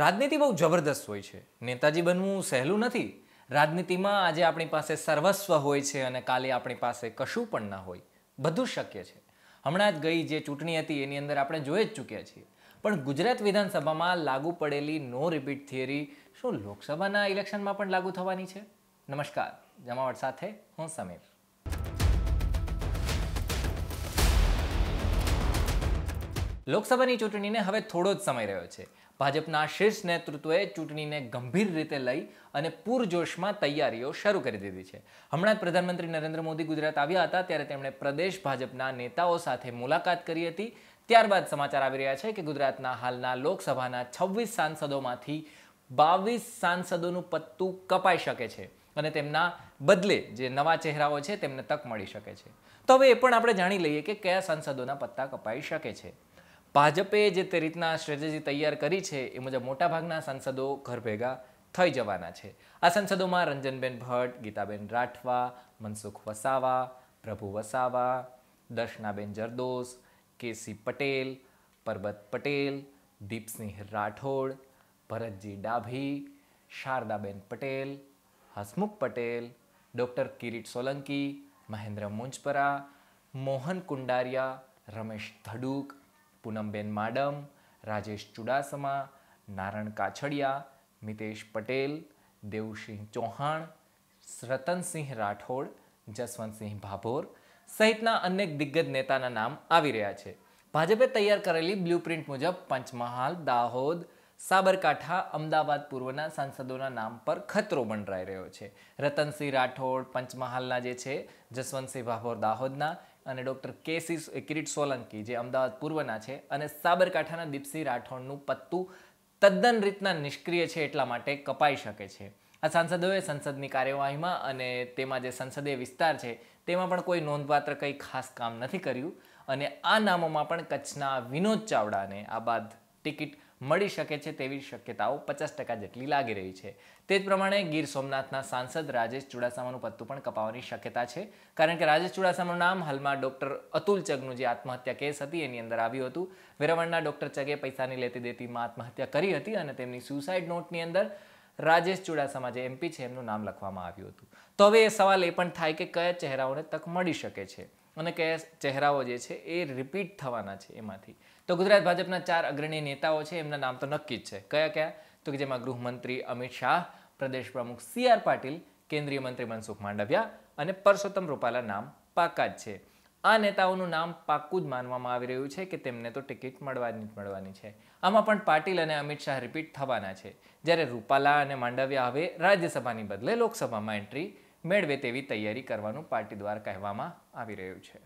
રાજનીતિ બહુ જબરદસ્ત હોય છે નેતાજી બનવું સહેલું નથી રાજનીતિમાં આજે આપણી પાસે સર્વસ્વ હોય છે અને કાલે આપણી પાસે કશું પણ ના હોય બધું શક્ય છે હમણાં જ ગઈ જે ચૂંટણી હતી એની અંદર આપણે જોઈ જ ચૂક્યા છીએ પણ ગુજરાત વિધાનસભામાં લાગુ પડેલી નો રિપીટ થિયરી શું લોકસભાના ઇલેક્શનમાં પણ લાગુ થવાની છે નમસ્કાર જમાવટ સાથે હું સમીર લોકસભાની ચૂંટણીને હવે થોડો જ સમય રહ્યો છે ભાજપના શીર્ષ નેતૃત્વએ ચૂંટણીને ગંભીર રીતે લઈ અને પૂરજોશમાં તૈયારીઓ શરૂ કરી દીધી છે હમણાં જ પ્રધાનમંત્રી નરેન્દ્ર મોદી ગુજરાત આવ્યા હતા ત્યારે તેમણે પ્રદેશ ભાજપના નેતાઓ સાથે મુલાકાત કરી હતી ત્યારબાદ સમાચાર આવી રહ્યા છે કે ગુજરાતના હાલના લોકસભાના છવ્વીસ સાંસદોમાંથી બાવીસ સાંસદોનું પત્તું કપાઈ શકે છે અને તેમના બદલે જે નવા ચહેરાઓ છે તેમને તક મળી શકે છે તો હવે એ પણ આપણે જાણી લઈએ કે કયા સાંસદોના પત્તા કપાઈ શકે છે ભાજપે જે તે રીતના સ્ટ્રેટેજી તૈયાર કરી છે એ મુજબ મોટાભાગના સાંસદો ઘર ભેગા થઈ જવાના છે આ સાંસદોમાં રંજનબેન ભટ્ટ ગીતાબેન રાઠવા મનસુખ વસાવા પ્રભુ વસાવા દર્શનાબેન જરદોસ કેસી પટેલ પરબત પટેલ દીપસિંહ રાઠોડ ભરતજી ડાભી શારદાબેન પટેલ હસમુખ પટેલ ડૉક્ટર કિરીટ સોલંકી મહેન્દ્ર મુંજપરા મોહન કુંડારિયા રમેશ ધડુક પૂનમબેન માડમ રાજેશ ચુડાસમા નારણ કાછડિયા મિતેશ પટેલ દેવસિંહ ચૌહાણ રતનસિંહ રાઠોડ જસવંતસિંહ ભાભોર સહિતના અનેક દિગ્ગજ નેતાના નામ આવી રહ્યા છે ભાજપે તૈયાર કરેલી બ્લુપ્રિન્ટ મુજબ પંચમહાલ દાહોદ સાબરકાંઠા અમદાવાદ પૂર્વના સાંસદોના નામ પર ખતરો મંડરાઈ રહ્યો છે રતનસિંહ રાઠોડ પંચમહાલના જે છે જસવંતસિંહ ભાભોર દાહોદના અને ડૉક્ટર કે સી કિરીટ સોલંકી જે અમદાવાદ પૂર્વના છે અને સાબરકાંઠાના દીપસિંહ રાઠોડનું પત્તું તદ્દન રીતના નિષ્ક્રિય છે એટલા માટે કપાઈ શકે છે આ સાંસદોએ સંસદની કાર્યવાહીમાં અને તેમાં જે સંસદીય વિસ્તાર છે તેમાં પણ કોઈ નોંધપાત્ર કંઈ ખાસ કામ નથી કર્યું અને આ નામોમાં પણ કચ્છના વિનોદ ચાવડાને આ બાદ ટિકિટ મળી શકે છે તેવી શક્યતાઓ પચાસ ટકા જેટલી લાગી રહી છે તે જ પ્રમાણે ગીર સોમનાથના સાંસદ રાજેશ ચુડાસામાનું પત્તું પણ કપાવવાની શક્યતા છે કારણ કે રાજેશ ચુડાસામાનું નામ હાલમાં ડૉક્ટર અતુલ ચગનું જે આત્મહત્યા કેસ હતી એની અંદર આવ્યું હતું વેરાવળના ડૉક્ટર ચગે પૈસાની લેતી દેતીમાં આત્મહત્યા કરી હતી અને તેમની સુસાઇડ નોટની અંદર રાજેશ ચુડાસામા જે એમપી છે એમનું નામ લખવામાં આવ્યું હતું તો હવે એ સવાલ એ પણ થાય કે કયા ચહેરાઓને તક મળી શકે છે અને કયા ચહેરાઓ જે છે એ રિપીટ થવાના છે એમાંથી તો ગુજરાત ભાજપના ચાર અગ્રણી નેતાઓ છે એમના નામ તો નક્કી જ છે કયા કયા તો કે જેમાં ગૃહમંત્રી અમિત શાહ પ્રદેશ પ્રમુખ સી આર પાટીલ કેન્દ્રીય મંત્રી મનસુખ માંડવિયા અને પરસોત્તમ રૂપાલા નામ પાકા જ છે આ નેતાઓનું નામ પાક્કું જ માનવામાં આવી રહ્યું છે કે તેમને તો ટિકિટ મળવાની જ મળવાની છે આમાં પણ પાટીલ અને અમિત શાહ રિપીટ થવાના છે જ્યારે રૂપાલા અને માંડવિયા હવે રાજ્યસભાની બદલે લોકસભામાં એન્ટ્રી મેળવે તેવી તૈયારી કરવાનું પાર્ટી પાટીદ્વાર કહેવામાં આવી રહ્યું છે